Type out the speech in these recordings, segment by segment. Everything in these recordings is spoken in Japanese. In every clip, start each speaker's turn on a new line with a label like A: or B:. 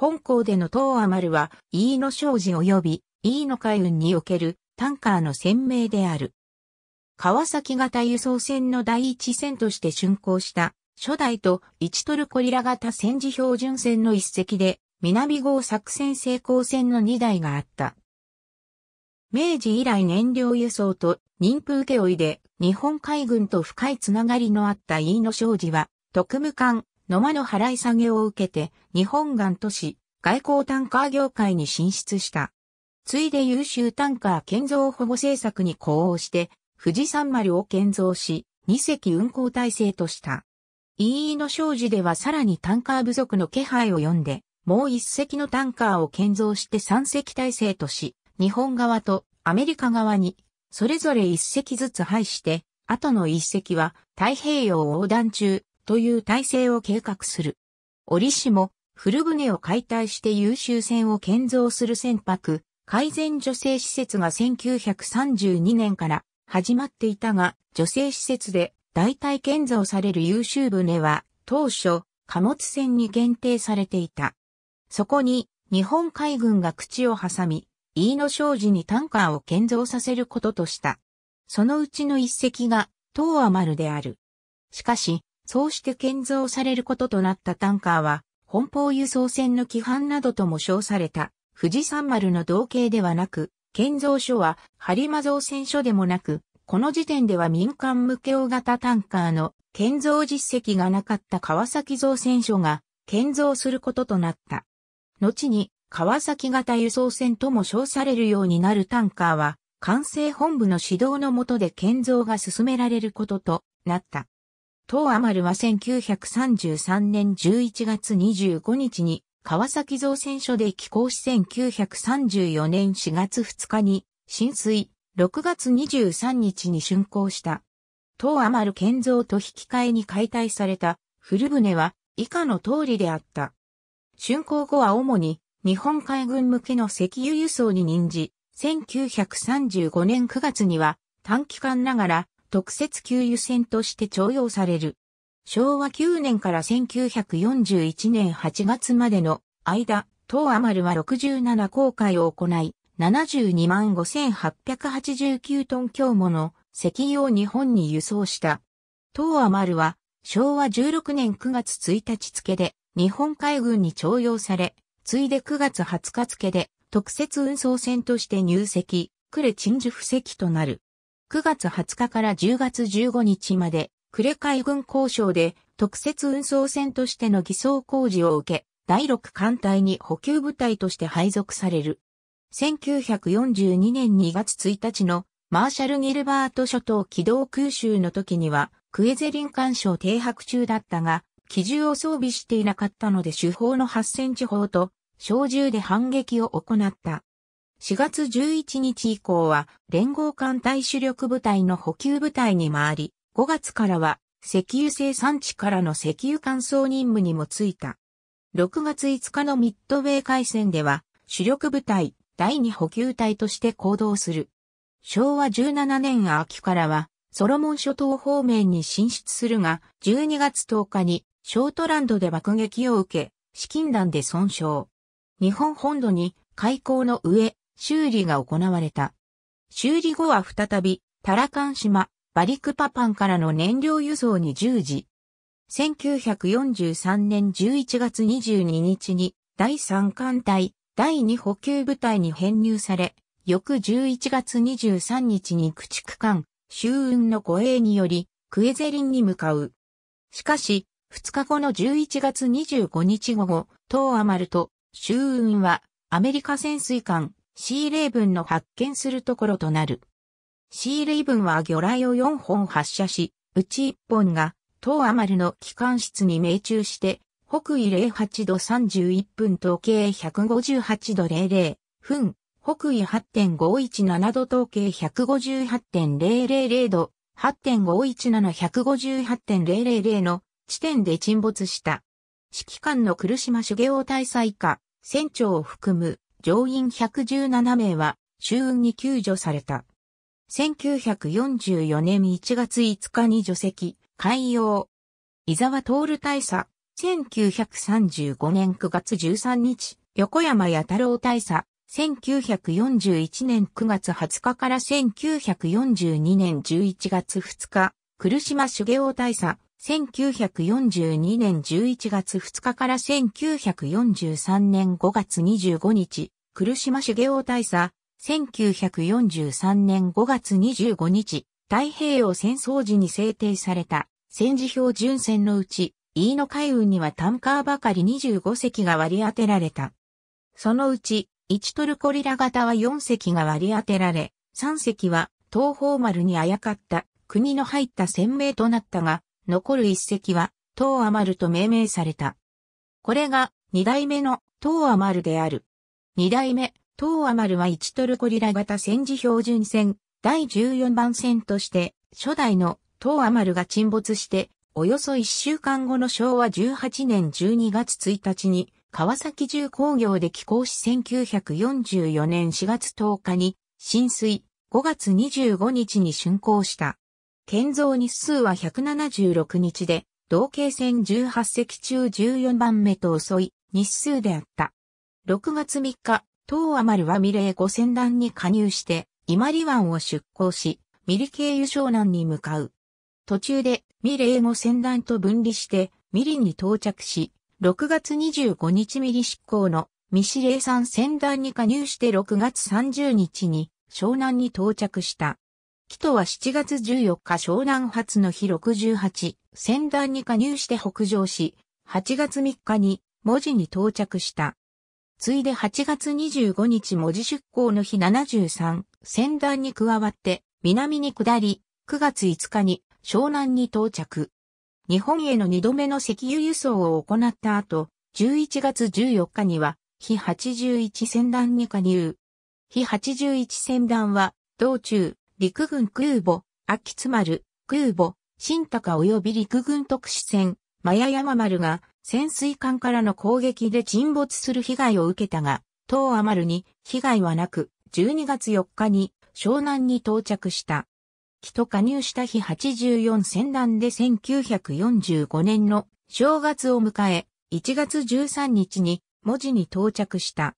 A: 本校での東亜丸は、飯野商事及び飯野海運におけるタンカーの鮮明である。川崎型輸送船の第一船として竣工した、初代と1トルコリラ型戦時標準船の一隻で、南号作戦成功船の2台があった。明治以来燃料輸送と妊婦請負で日本海軍と深いつながりのあった飯野商事は、特務艦野間の払い下げを受けて日本岸都市外交タンカー業界に進出した。ついで優秀タンカー建造保護政策に呼応して、富士山丸を建造し、2隻運行体制とした。EE の商事ではさらにタンカー不足の気配を読んで、もう1隻のタンカーを建造して3隻体制とし、日本側とアメリカ側に、それぞれ1隻ずつ配して、後の1隻は太平洋横断中、という体制を計画する。折しも、古船を解体して優秀船を建造する船舶、改善女性施設が1932年から始まっていたが、女性施設で代替建造される優秀船は、当初、貨物船に限定されていた。そこに、日本海軍が口を挟み、飯野商事にタンカーを建造させることとした。そのうちの一隻が、東亜丸である。しかし、そうして建造されることとなったタンカーは、奔放輸送船の規範などとも称された、富士山丸の同型ではなく、建造所は、播磨造船所でもなく、この時点では民間向け大型タンカーの建造実績がなかった川崎造船所が建造することとなった。後に川崎型輸送船とも称されるようになるタンカーは、管制本部の指導の下で建造が進められることとなった。東アマルは1933年11月25日に川崎造船所で寄港し1934年4月2日に浸水、6月23日に竣工した。東アマル建造と引き換えに解体された古船は以下の通りであった。竣工後は主に日本海軍向けの石油輸送に任じ、1935年9月には短期間ながら特設給油船として徴用される。昭和9年から1941年8月までの間、東アマルは67航海を行い、72万5889トン強もの石油を日本に輸送した。東アマルは昭和16年9月1日付で日本海軍に徴用され、ついで9月20日付で特設運送船として入籍、呉ジュ布石となる。9月20日から10月15日まで、呉海軍交渉で特設運送船としての偽装工事を受け、第6艦隊に補給部隊として配属される。1942年2月1日のマーシャル・ギルバート諸島機動空襲の時には、クエゼリン艦賞停泊中だったが、機銃を装備していなかったので手法の8センチ砲と小銃で反撃を行った。4月11日以降は連合艦隊主力部隊の補給部隊に回り、5月からは石油生産地からの石油乾燥任務にもついた。6月5日のミッドウェー海戦では主力部隊第2補給隊として行動する。昭和17年秋からはソロモン諸島方面に進出するが、12月10日にショートランドで爆撃を受け、資金弾で損傷。日本本土に開港の上、修理が行われた。修理後は再び、タラカン島、バリクパパンからの燃料輸送に従事。1943年11月22日に、第3艦隊、第2補給部隊に編入され、翌11月23日に駆逐艦、周運の護衛により、クエゼリンに向かう。しかし、2日後の11月25日午後、東アマルと、周運は、アメリカ潜水艦、シーレイブンの発見するところとなる。シーレイブンは魚雷を4本発射し、うち1本が、東アマルの機関室に命中して、北緯08度31分統計158度00分、北緯8.517度統計158.000度、8.517158.000の地点で沈没した。指揮官の来島茂雄大佐下、船長を含む乗員117名は周運に救助された。1944年1月5日に除籍、海洋。伊沢徹大佐、1935年9月13日、横山八太郎大佐、1941年9月20日から1942年11月2日、来島茂雄大佐、1942年11月2日から1943年5月25日、来島修行大佐、1943年5月25日、太平洋戦争時に制定された戦時標準戦のうち、飯野海運にはタンカーばかり25隻が割り当てられた。そのうち、1トルコリラ型は4隻が割り当てられ、3隻は東方丸にあやかった国の入った船名となったが、残る一隻は、東アマルと命名された。これが、二代目の東アマルである。二代目、東アマルは1トルコリラ型戦時標準船、第14番船として、初代の東アマルが沈没して、およそ1週間後の昭和18年12月1日に、川崎重工業で寄港し1944年4月10日に、浸水、5月25日に竣工した。建造日数は176日で、同型戦18隻中14番目と遅い日数であった。6月3日、東亜丸はミレー五船団に加入して、イマリ湾を出港し、ミリ経由湘南に向かう。途中でミレー五船団と分離して、ミリに到着し、6月25日ミリ執行のミシレー山船団に加入して6月30日に湘南に到着した。キトは7月14日湘南発の日68、船団に加入して北上し、8月3日に文字に到着した。ついで8月25日文字出港の日73、船団に加わって南に下り、9月5日に湘南に到着。日本への2度目の石油輸送を行った後、11月14日には、非81船団に加入。日81船団は、道中、陸軍空母、秋津丸、空母、新高及び陸軍特殊船、マヤ山丸が潜水艦からの攻撃で沈没する被害を受けたが、東亜丸に被害はなく、12月4日に湘南に到着した。木と加入した日84戦団で1945年の正月を迎え、1月13日に文字に到着した。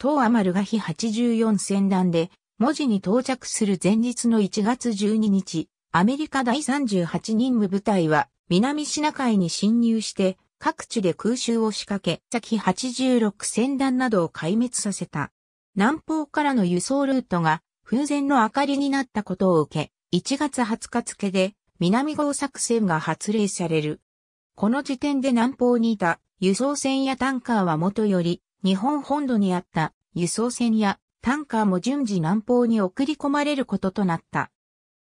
A: 東亜丸が日84戦団で文字に到着する前日の1月12日、アメリカ第38任務部隊は南シナ海に侵入して各地で空襲を仕掛け、先86戦団などを壊滅させた。南方からの輸送ルートが風前の明かりになったことを受け、1月20日付で南号作戦が発令される。この時点で南方にいた輸送船やタンカーはもとより日本本土にあった輸送船やタンカーも順次南方に送り込まれることとなった。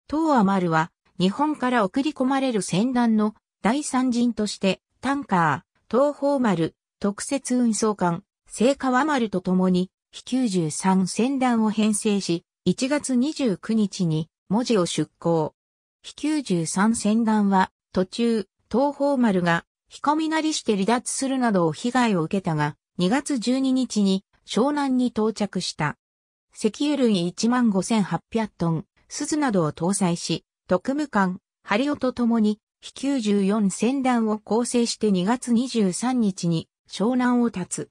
A: 東亜丸は、日本から送り込まれる船団の第三陣として、タンカー、東方丸、特設運送艦、聖川丸と共に、非93船団を編成し、1月29日に文字を出港。非93船団は、途中、東方丸が、彦みなりして離脱するなどを被害を受けたが、2月12日に湘南に到着した。石油類15,800トン、鈴などを搭載し、特務艦、ハリオと共に、飛94船団を構成して2月23日に湘南を立つ。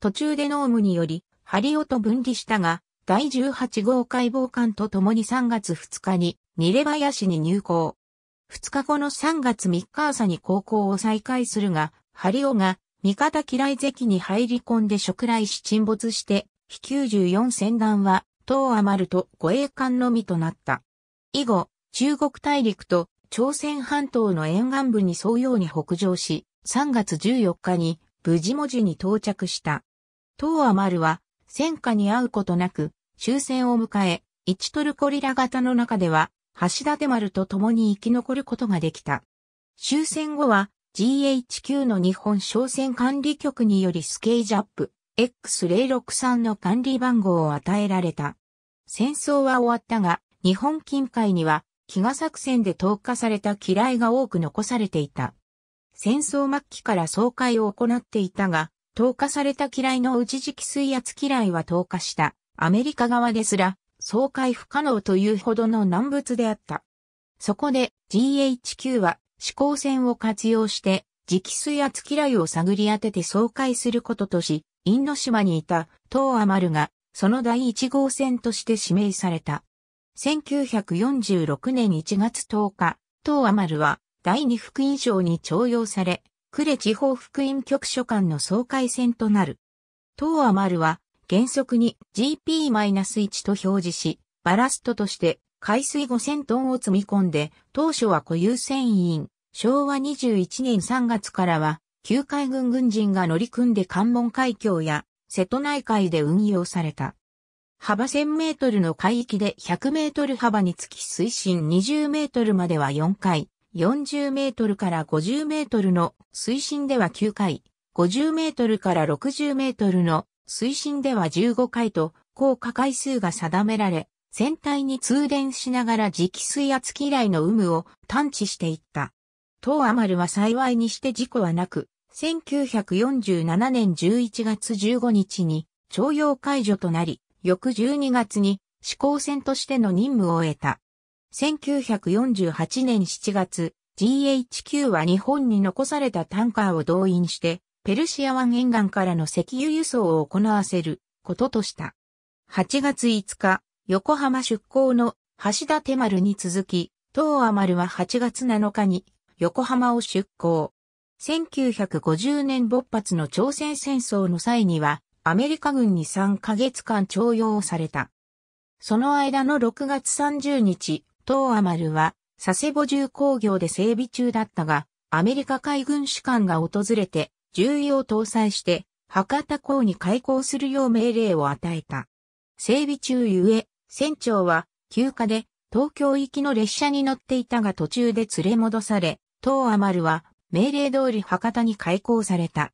A: 途中で農務により、ハリオと分離したが、第18号解剖艦と共に3月2日に、ニレバヤ市に入港。2日後の3月3日朝に航行を再開するが、ハリオが、味方嫌い関に入り込んで食来し沈没して、機94戦団は、東余ると護衛艦のみとなった。以後、中国大陸と朝鮮半島の沿岸部に沿うように北上し、3月14日に、無事文字に到着した。東余丸は、戦火に遭うことなく、終戦を迎え、一トルコリラ型の中では、橋立丸と共に生き残ることができた。終戦後は、GHQ の日本商船管理局によりスケージアップ、X063 の管理番号を与えられた。戦争は終わったが、日本近海には、飢餓作戦で投下された機雷が多く残されていた。戦争末期から総会を行っていたが、投下された機雷の内時期水圧機雷は投下した。アメリカ側ですら、総会不可能というほどの難物であった。そこで GHQ は試行線を活用して、磁気水圧機雷を探り当てて総会することとし、インド島にいた東アマルがその第1号船として指名された。1946年1月10日、東アマルは第2福音省に徴用され、呉地方福音局所管の総会選となる。東アマルは原則に GP-1 と表示し、バラストとして海水5000トンを積み込んで、当初は固有船員、昭和21年3月からは旧海軍軍人が乗り組んで関門海峡や瀬戸内海で運用された。幅1000メートルの海域で100メートル幅につき水深20メートルまでは4回、40メートルから50メートルの水深では9回、50メートルから60メートルの水深では15回と、効果回数が定められ、船体に通電しながら磁気水圧機雷の有無を探知していった。当アマルは幸いにして事故はなく、1947年11月15日に徴用解除となり、翌12月に試行船としての任務を終えた。1948年7月、GHQ は日本に残されたタンカーを動員して、ペルシア湾沿岸からの石油輸送を行わせることとした。8月5日、横浜出港の橋立丸に続き、東亜丸は8月7日に横浜を出港。1950年勃発の朝鮮戦争の際には、アメリカ軍に3ヶ月間徴用された。その間の6月30日、東アマルは佐世保重工業で整備中だったが、アメリカ海軍士官が訪れて、重を搭載して、博多港に開港するよう命令を与えた。整備中ゆえ、船長は休暇で東京行きの列車に乗っていたが途中で連れ戻され、東アマルは命令通り博多に開港された。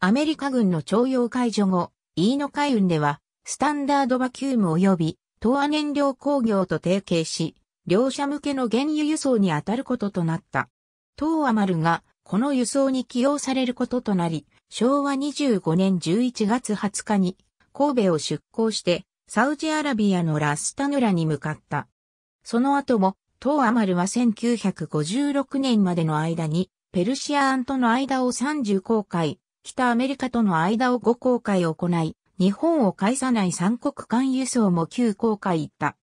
A: アメリカ軍の徴用解除後、飯野海運では、スタンダードバキューム及び、東亜燃料工業と提携し、両社向けの原油輸送に当たることとなった。東亜丸が、この輸送に起用されることとなり、昭和25年11月20日に、神戸を出港して、サウジアラビアのラスタヌラに向かった。その後も、東亜丸は1956年までの間に、ペルシアンとの間を30航海、北アメリカとの間を5航海行い、日本を介さない三国間輸送も9航海行った。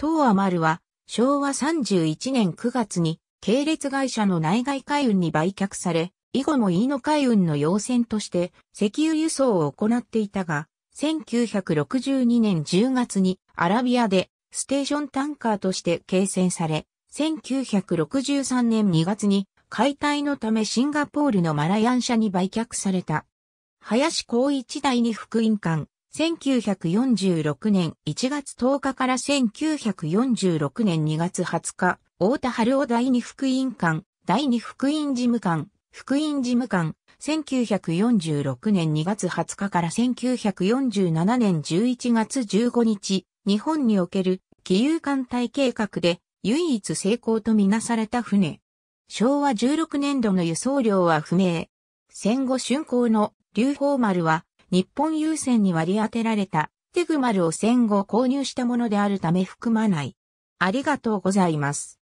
A: 東アマルは昭和31年9月に系列会社の内外海運に売却され、以後も飯野海運の要線として石油輸送を行っていたが、1962年10月にアラビアでステーションタンカーとして形成され、1963年2月に解体のためシンガポールのマラヤン社に売却された。林光一第二福音館、1946年1月10日から1946年2月20日、大田春夫第二福音館、第二福音事務官、福音事務官、1946年2月20日から1947年11月15日、日本における、義勇艦隊計画で唯一成功とみなされた船。昭和16年度の輸送量は不明。戦後竣工の流宝丸は日本郵船に割り当てられたテグ丸を戦後購入したものであるため含まない。ありがとうございます。